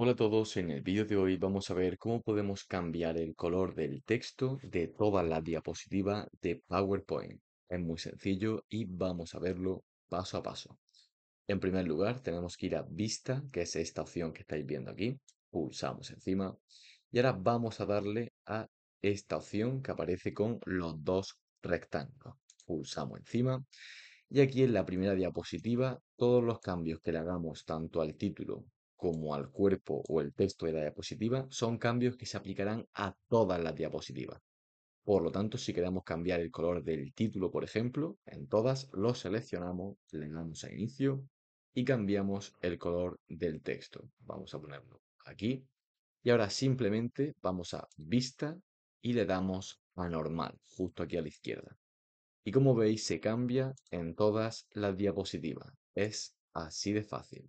Hola a todos, en el vídeo de hoy vamos a ver cómo podemos cambiar el color del texto de toda la diapositiva de PowerPoint. Es muy sencillo y vamos a verlo paso a paso. En primer lugar tenemos que ir a Vista, que es esta opción que estáis viendo aquí. Pulsamos encima y ahora vamos a darle a esta opción que aparece con los dos rectángulos. Pulsamos encima y aquí en la primera diapositiva todos los cambios que le hagamos tanto al título como al cuerpo o el texto de la diapositiva, son cambios que se aplicarán a todas las diapositivas. Por lo tanto, si queremos cambiar el color del título, por ejemplo, en todas lo seleccionamos, le damos a inicio y cambiamos el color del texto. Vamos a ponerlo aquí. Y ahora simplemente vamos a vista y le damos a normal, justo aquí a la izquierda. Y como veis, se cambia en todas las diapositivas. Es así de fácil.